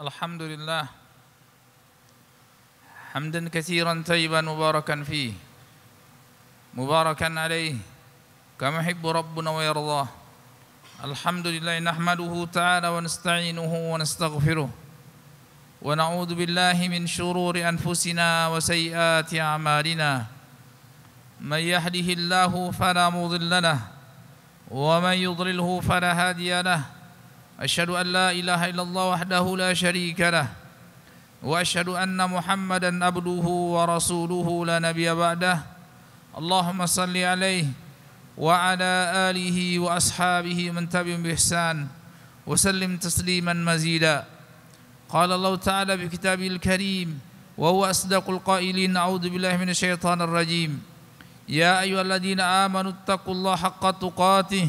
الحمد لله حمدا كثيرا طيبا مباركا فيه مباركا عليه كما يحب ربنا ويرضاه الحمد لله نحمده تعالى ونستعينه ونستغفره ونعوذ بالله من شرور انفسنا وسيئات اعمالنا من يهده الله فلا مضل له ومن يضلله فلا هادي له أشهد أن لا إله إلا الله وحده لا شريك له وأشهد أن محمدا عبده ورسوله لا نبي بعده اللهم صل عليه وعلى آله وأصحابه من تبعهم بإحسان وسلم تسليما مزيدا قال الله تعالى في كتابه الكريم وهو أصدق القائلين أعوذ بالله من الشيطان الرجيم يا أيها الذين آمنوا اتقوا الله حق تقاته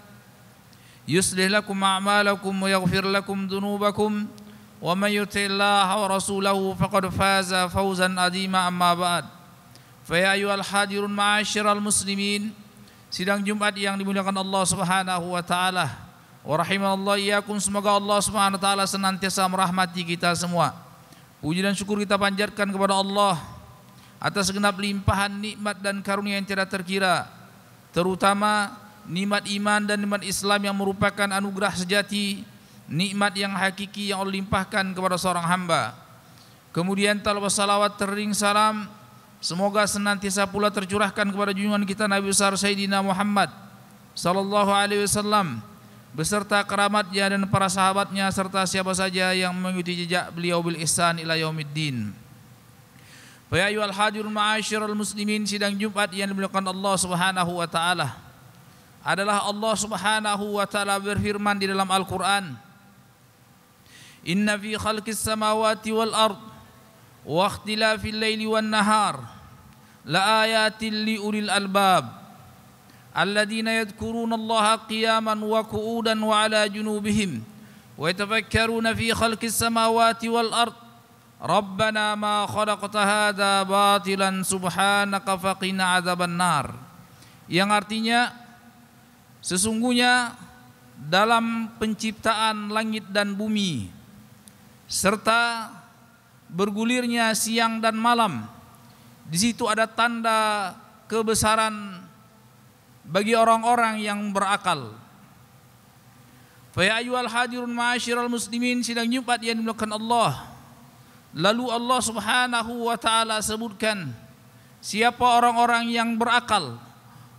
يصلح لكم أعمالكم ويغفر لكم ذنوبكم ومن يطع الله ورسوله فقد فاز فوزا عظيما أما بعد فيا أيها الحاضرون معاشر المسلمين sidang Jumat yang dimuliakan Allah Subhanahu wa taala. Wa rahimallahu iyyakum semoga Allah Subhanahu wa taala senantiasa merahmati kita semua. Puji dan syukur kita panjatkan kepada Allah atas segenap limpahan nikmat dan karunia yang tidak terkira, terutama nikmat iman dan nikmat Islam yang merupakan anugerah sejati, nikmat yang hakiki yang Allah limpahkan kepada seorang hamba. Kemudian talwa salawat tering salam semoga senantiasa pula tercurahkan kepada junjungan kita Nabi besar Sayyidina Muhammad sallallahu alaihi wasallam beserta keramatnya dan para sahabatnya serta siapa saja yang mengikuti jejak beliau bil ihsan ila yaumiddin. Fa ya ayyuhal hadirun ma'asyiral muslimin sidang Jumat yang dimuliakan Allah Subhanahu wa taala adalah Allah Subhanahu wa taala berfirman di dalam Al-Qur'an Inna fi khalqis samawati wal ard wa ikhtilafil laili wan nahar la ayatin li ulil albab alladhina yadhkuruna Allah qiyaman wa qu'udan wa ala junubihim wa yatafakkaruna fi khalqis samawati wal ard rabbana ma خلقت هذا batilan subhanaka faqina adzaban nar yang artinya Sesungguhnya dalam penciptaan langit dan bumi serta bergulirnya siang dan malam di situ ada tanda kebesaran bagi orang-orang yang berakal. Fa ya hadirun ma'asyiral muslimin sidang Jumat yang dimulakan Allah. Lalu Allah Subhanahu wa taala sebutkan siapa orang-orang yang berakal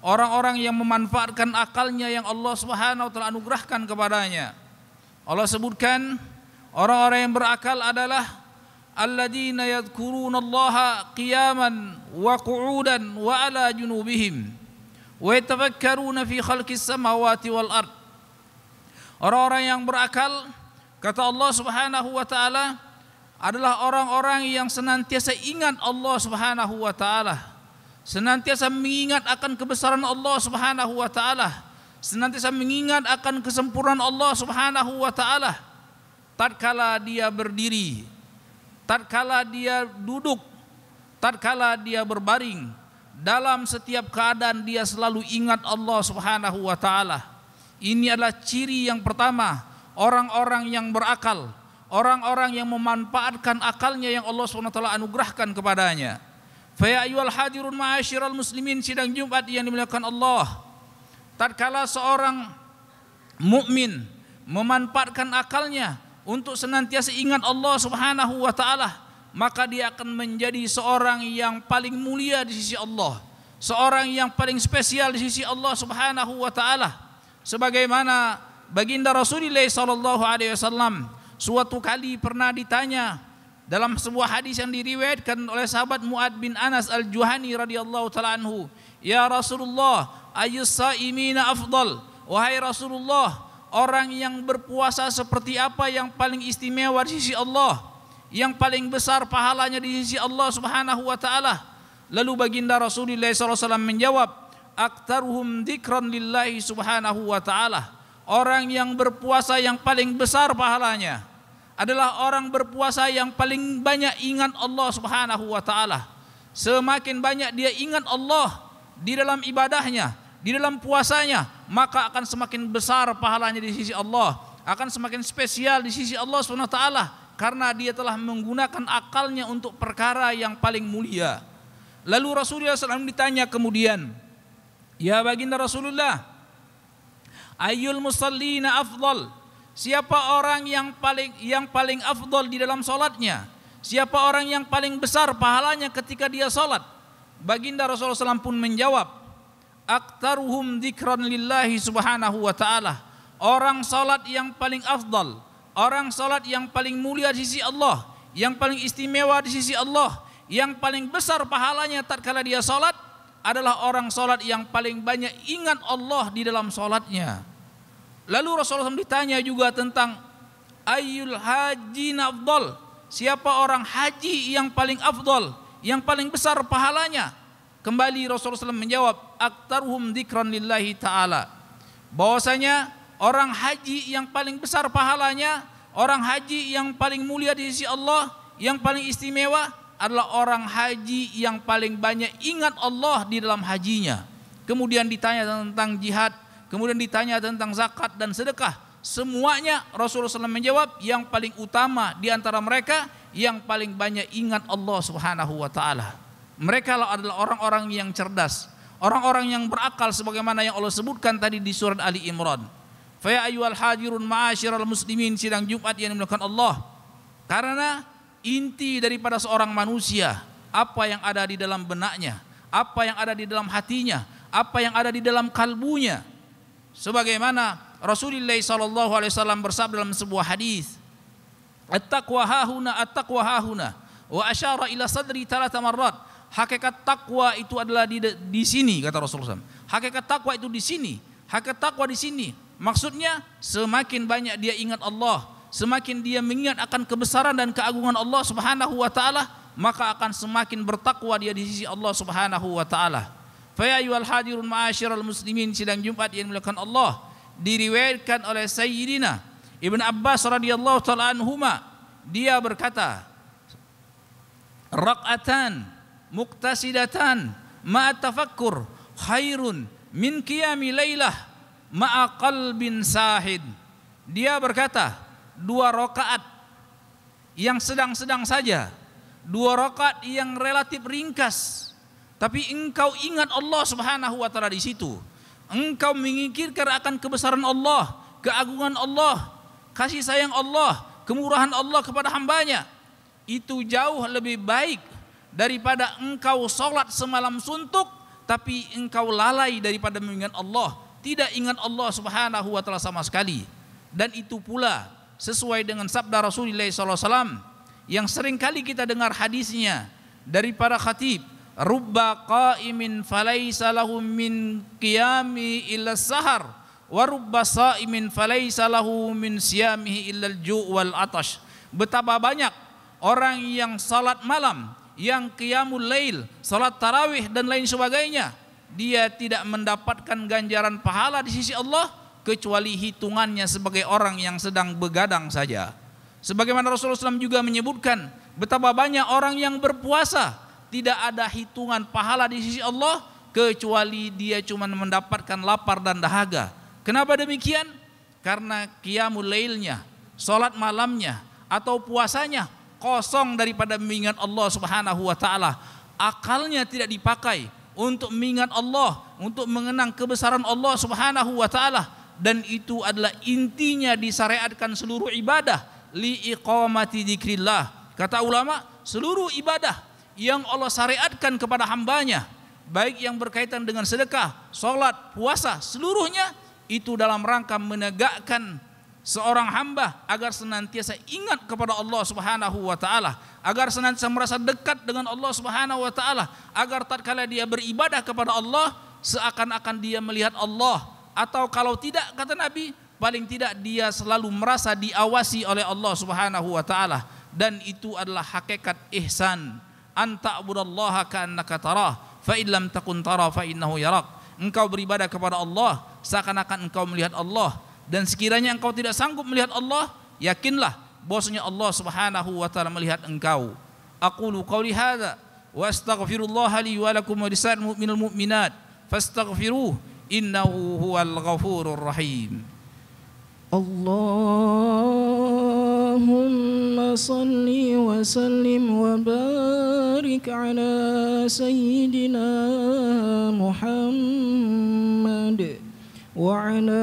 orang-orang yang memanfaatkan akalnya yang Allah Subhanahu telah anugerahkan kepadanya. Allah sebutkan orang-orang yang berakal adalah alladzina yadhkuruna Allah qiyaman wa qu'udan wa ala junubihim wa yatafakkaruna fi khalqis samawati wal ard. Orang-orang yang berakal kata Allah Subhanahu wa taala adalah orang-orang yang senantiasa ingat Allah Subhanahu wa taala senantiasa mengingat akan kebesaran Allah Subhanahu wa taala, senantiasa mengingat akan kesempurnaan Allah Subhanahu wa taala. Tatkala dia berdiri, tatkala dia duduk, tatkala dia berbaring, dalam setiap keadaan dia selalu ingat Allah Subhanahu wa taala. Ini adalah ciri yang pertama orang-orang yang berakal, orang-orang yang memanfaatkan akalnya yang Allah Subhanahu wa taala anugerahkan kepadanya. Fa ayyuhal hadirun ma'asyiral muslimin sidang Jumat yang dimuliakan Allah. Tatkala seorang mukmin memanfaatkan akalnya untuk senantiasa ingat Allah Subhanahu wa taala, maka dia akan menjadi seorang yang paling mulia di sisi Allah, seorang yang paling spesial di sisi Allah Subhanahu wa taala. Sebagaimana baginda Rasulullah sallallahu alaihi wasallam suatu kali pernah ditanya dalam sebuah hadis yang diriwayatkan oleh sahabat Muad bin Anas Al-Juhani radhiyallahu taalaanhu, "Ya Rasulullah, ayyus saimina afdal?" Wahai Rasulullah, orang yang berpuasa seperti apa yang paling istimewa di sisi Allah? Yang paling besar pahalanya di sisi Allah Subhanahu wa taala? Lalu baginda Rasulullah saw menjawab, "Aktaruhum dzikran lillahi Subhanahu wa taala." Orang yang berpuasa yang paling besar pahalanya adalah orang berpuasa yang paling banyak ingat Allah Subhanahu wa taala. Semakin banyak dia ingat Allah di dalam ibadahnya, di dalam puasanya, maka akan semakin besar pahalanya di sisi Allah, akan semakin spesial di sisi Allah Subhanahu wa taala karena dia telah menggunakan akalnya untuk perkara yang paling mulia. Lalu Rasulullah SAW ditanya kemudian, "Ya baginda Rasulullah, ayyul musallina afdal?" Siapa orang yang paling yang paling afdol di dalam solatnya? Siapa orang yang paling besar pahalanya ketika dia solat? Baginda Rasulullah SAW pun menjawab, Aktaruhum dikran lillahi subhanahu wa ta'ala. Orang solat yang paling afdal, orang solat yang paling mulia di sisi Allah, yang paling istimewa di sisi Allah, yang paling besar pahalanya tatkala dia solat adalah orang solat yang paling banyak ingat Allah di dalam solatnya. Lalu Rasulullah SAW ditanya juga tentang Ayul haji Nafdol, Siapa orang haji yang paling afdol, yang paling besar pahalanya? Kembali Rasulullah SAW menjawab, aktaruhum dikran lillahi ta'ala. Bahwasanya orang haji yang paling besar pahalanya, orang haji yang paling mulia di sisi Allah, yang paling istimewa adalah orang haji yang paling banyak ingat Allah di dalam hajinya. Kemudian ditanya tentang jihad, Kemudian ditanya tentang zakat dan sedekah. Semuanya Rasulullah SAW menjawab yang paling utama di antara mereka yang paling banyak ingat Allah Subhanahu wa taala. Mereka adalah orang-orang yang cerdas, orang-orang yang berakal sebagaimana yang Allah sebutkan tadi di surat Ali Imran. Fa ya ayyuhal hadirun ma'asyiral muslimin sidang Jumat yang dimuliakan Allah. Karena inti daripada seorang manusia, apa yang ada di dalam benaknya, apa yang ada di dalam hatinya, apa yang ada di dalam kalbunya, Sebagaimana Rasulullah sallallahu alaihi wasallam bersabda dalam sebuah hadis, "At-taqwa hahuna, at-taqwa hahuna." Wa asyara ila sadri talata marrat. Hakikat takwa itu adalah di, di sini kata Rasulullah SAW. Hakikat takwa itu di sini. Hakikat takwa di sini. Maksudnya semakin banyak dia ingat Allah, semakin dia mengingat akan kebesaran dan keagungan Allah Subhanahu wa taala, maka akan semakin bertakwa dia di sisi Allah Subhanahu wa taala. Fa ya hadirun ma'asyiral muslimin sidang Jumat yang dimuliakan Allah diriwayatkan oleh Sayyidina Ibn Abbas radhiyallahu taala anhuma dia berkata Rak'atan muqtasidatan ma'at tafakkur khairun min qiyami lailah ma'a qalbin sahid dia berkata dua rakaat yang sedang-sedang saja dua rakaat yang relatif ringkas tapi engkau ingat Allah Subhanahu wa taala di situ. Engkau mengikirkan akan kebesaran Allah, keagungan Allah, kasih sayang Allah, kemurahan Allah kepada hambanya. Itu jauh lebih baik daripada engkau sholat semalam suntuk tapi engkau lalai daripada mengingat Allah, tidak ingat Allah Subhanahu wa taala sama sekali. Dan itu pula sesuai dengan sabda Rasulullah SAW yang seringkali kita dengar hadisnya dari para khatib rubba qaimin falaysa lahu min qiyami illa sahar wa rubba saimin falaysa lahu min siyamihi illa al-ju' wal atash betapa banyak orang yang salat malam yang qiyamul lail salat tarawih dan lain sebagainya dia tidak mendapatkan ganjaran pahala di sisi Allah kecuali hitungannya sebagai orang yang sedang begadang saja sebagaimana Rasulullah SAW juga menyebutkan betapa banyak orang yang berpuasa tidak ada hitungan pahala di sisi Allah kecuali dia cuma mendapatkan lapar dan dahaga. Kenapa demikian? Karena qiyamul lailnya, salat malamnya atau puasanya kosong daripada mengingat Allah Subhanahu wa taala. Akalnya tidak dipakai untuk mengingat Allah, untuk mengenang kebesaran Allah Subhanahu wa taala dan itu adalah intinya disyariatkan seluruh ibadah li iqamati dzikrillah. Kata ulama, seluruh ibadah yang Allah syariatkan kepada hambanya baik yang berkaitan dengan sedekah, sholat, puasa, seluruhnya itu dalam rangka menegakkan seorang hamba agar senantiasa ingat kepada Allah Subhanahu wa taala, agar senantiasa merasa dekat dengan Allah Subhanahu wa taala, agar tatkala dia beribadah kepada Allah seakan-akan dia melihat Allah atau kalau tidak kata Nabi paling tidak dia selalu merasa diawasi oleh Allah Subhanahu wa taala dan itu adalah hakikat ihsan anta'budallaha ka'annaka tarah fa illam takun tarah fa innahu yarak. Engkau beribadah kepada Allah seakan-akan engkau melihat Allah dan sekiranya engkau tidak sanggup melihat Allah, yakinlah bahwasanya Allah Subhanahu wa taala melihat engkau. Aqulu qawli hadza wa astaghfirullah li wa lakum wa lisal mu'minil mu'minat fastaghfiruh innahu huwal ghafurur rahim. Allahumma salli wa sallim wa barik وبارك على سيدنا محمد وعلى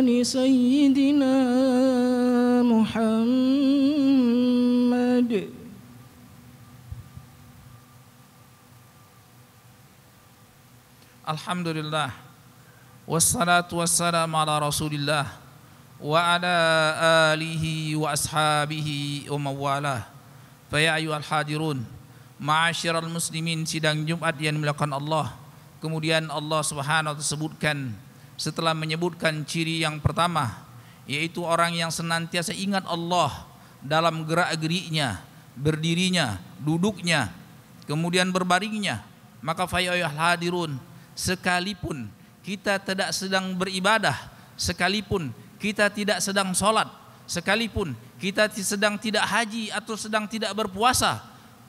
آل سيدنا محمد الحمد لله والصلاة والسلام على رسول الله وعلى آله وأصحابه ومن والاه فيا أيها الحاضرون Ma'asyiral muslimin sidang Jumat yang dimuliakan Allah. Kemudian Allah Subhanahu sebutkan setelah menyebutkan ciri yang pertama yaitu orang yang senantiasa ingat Allah dalam gerak-geriknya, berdirinya, duduknya, kemudian berbaringnya. Maka fayyul ya hadirun sekalipun kita tidak sedang beribadah, sekalipun kita tidak sedang salat, sekalipun kita sedang tidak haji atau sedang tidak berpuasa,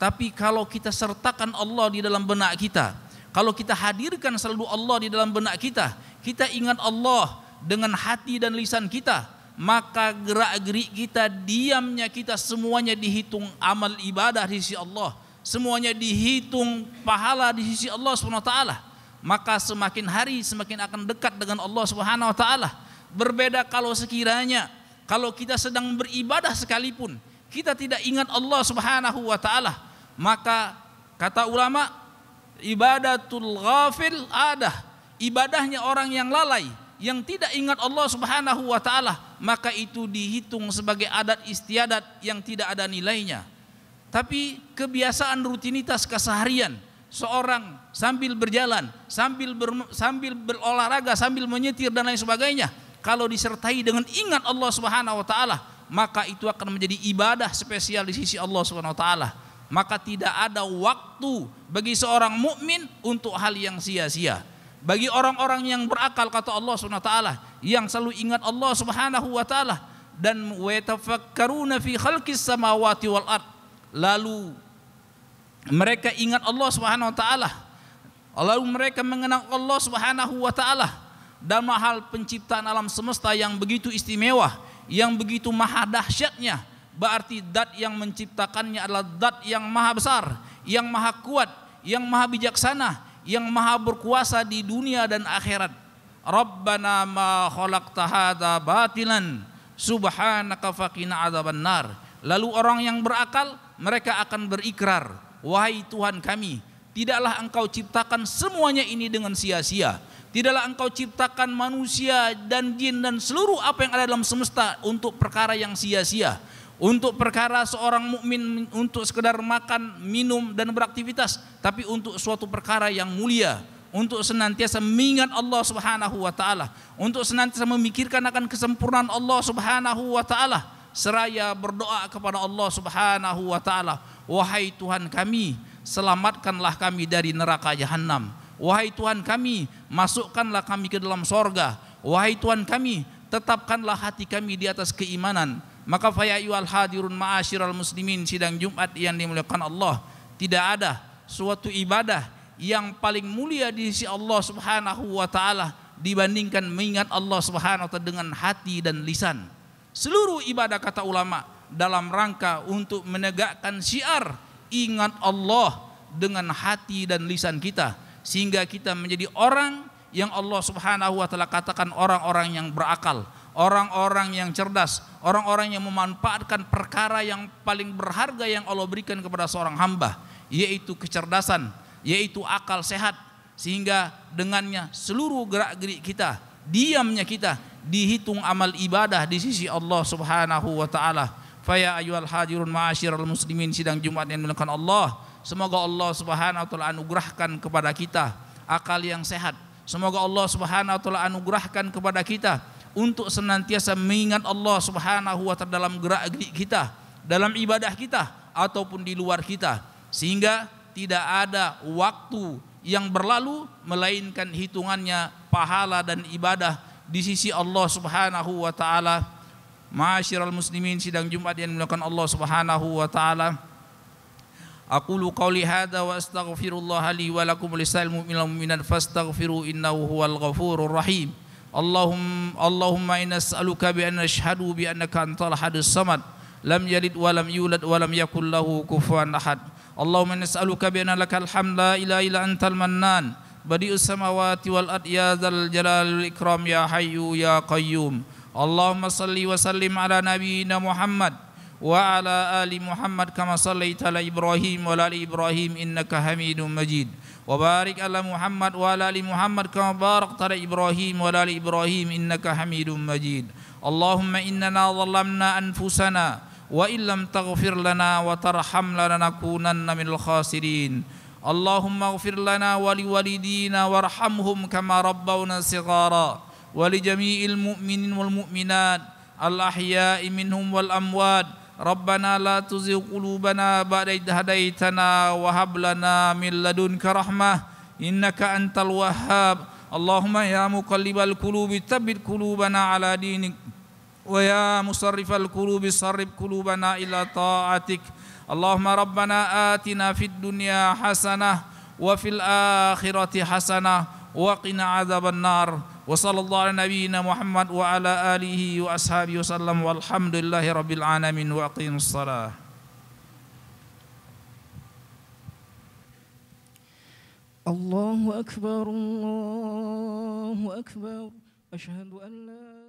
Tapi kalau kita sertakan Allah di dalam benak kita, kalau kita hadirkan selalu Allah di dalam benak kita, kita ingat Allah dengan hati dan lisan kita, maka gerak-gerik kita, diamnya kita semuanya dihitung amal ibadah di sisi Allah, semuanya dihitung pahala di sisi Allah Subhanahu wa taala. Maka semakin hari semakin akan dekat dengan Allah Subhanahu wa taala. Berbeda kalau sekiranya kalau kita sedang beribadah sekalipun kita tidak ingat Allah Subhanahu wa taala, maka kata ulama ibadatul ghafil ada ibadahnya orang yang lalai yang tidak ingat Allah Subhanahu wa taala maka itu dihitung sebagai adat istiadat yang tidak ada nilainya tapi kebiasaan rutinitas keseharian seorang sambil berjalan, sambil ber, sambil berolahraga, sambil menyetir dan lain sebagainya, kalau disertai dengan ingat Allah Subhanahu wa taala, maka itu akan menjadi ibadah spesial di sisi Allah Subhanahu wa taala maka tidak ada waktu bagi seorang mukmin untuk hal yang sia-sia. Bagi orang-orang yang berakal kata Allah Subhanahu wa taala yang selalu ingat Allah Subhanahu wa taala dan wayatafakkaruna fi khalqis samawati wal ard. Lalu mereka ingat Allah Subhanahu wa taala. Lalu mereka mengenang Allah Subhanahu wa taala penciptaan alam semesta yang begitu istimewa, yang begitu maha dahsyatnya berarti dat yang menciptakannya adalah dat yang maha besar, yang maha kuat, yang maha bijaksana, yang maha berkuasa di dunia dan akhirat. Rabbana ma khalaqta hadza batilan subhanaka faqina adzaban nar. Lalu orang yang berakal mereka akan berikrar, wahai Tuhan kami, tidaklah engkau ciptakan semuanya ini dengan sia-sia. Tidaklah engkau ciptakan manusia dan jin dan seluruh apa yang ada dalam semesta untuk perkara yang sia-sia untuk perkara seorang mukmin untuk sekedar makan, minum dan beraktivitas, tapi untuk suatu perkara yang mulia, untuk senantiasa mengingat Allah Subhanahu wa taala, untuk senantiasa memikirkan akan kesempurnaan Allah Subhanahu wa taala, seraya berdoa kepada Allah Subhanahu wa taala, wahai Tuhan kami, selamatkanlah kami dari neraka jahanam. Wahai Tuhan kami, masukkanlah kami ke dalam sorga. Wahai Tuhan kami, tetapkanlah hati kami di atas keimanan maka fayayyuhal hadirun al muslimin sidang Jumat yang dimuliakan Allah, tidak ada suatu ibadah yang paling mulia di sisi Allah Subhanahu wa taala dibandingkan mengingat Allah Subhanahu wa taala dengan hati dan lisan. Seluruh ibadah kata ulama dalam rangka untuk menegakkan syiar ingat Allah dengan hati dan lisan kita sehingga kita menjadi orang yang Allah Subhanahu wa taala katakan orang-orang yang berakal orang-orang yang cerdas, orang-orang yang memanfaatkan perkara yang paling berharga yang Allah berikan kepada seorang hamba, yaitu kecerdasan, yaitu akal sehat, sehingga dengannya seluruh gerak-gerik kita, diamnya kita dihitung amal ibadah di sisi Allah Subhanahu wa taala. Faya ayyuhal hadirun ma'asyiral muslimin sidang Jumat yang dimuliakan Allah, semoga Allah Subhanahu wa taala anugerahkan kepada kita akal yang sehat. Semoga Allah Subhanahu wa taala anugerahkan kepada kita untuk senantiasa mengingat Allah Subhanahu wa taala dalam gerak-gerik kita, dalam ibadah kita ataupun di luar kita sehingga tidak ada waktu yang berlalu melainkan hitungannya pahala dan ibadah di sisi Allah Subhanahu wa taala. Ma'asyiral muslimin sidang Jumat yang dimuliakan Allah Subhanahu wa taala. Aqulu qawli hadza wa astaghfirullah li wa lakum wa lisal mu'minina fastaghfiru innahu huwal ghafurur rahim. اللهم اللهم إنا نسألك بأن نشهد بأنك أنت الأحد الصمد لم يلد ولم يولد ولم يكن له كفوا أحد اللهم نسألك بأن لك الحمد لا إله إلا أنت المنان بديع السماوات والأرض يا ذا الجلال والإكرام يا حي يا قيوم اللهم صل وسلم على نبينا محمد وعلى آل محمد كما صليت على إبراهيم وعلى آل إبراهيم إنك حميد مجيد وبارك على محمد وعلى ال محمد كما باركت على ابراهيم وعلى ال ابراهيم انك حميد مجيد اللهم اننا ظلمنا انفسنا وان لم تغفر لنا وترحم لنكونن من الخاسرين اللهم اغفر لنا ولوالدينا وارحمهم كما ربونا صغارا ولجميع المؤمنين والمؤمنات الاحياء منهم والاموات ربنا لا تزغ قلوبنا بعد إذ هديتنا وهب لنا من لدنك رحمة إنك أنت الوهاب اللهم يا مقلب القلوب ثبت قلوبنا على دينك ويا مصرف القلوب صرف قلوبنا إلى طاعتك اللهم ربنا آتنا في الدنيا حسنة وفي الآخرة حسنة وقنا عذاب النار وصلى الله على نبينا محمد وعلى آله وأصحابه وسلم والحمد لله رب العالمين وأقيم الصلاة الله أكبر الله أكبر أشهد أن لا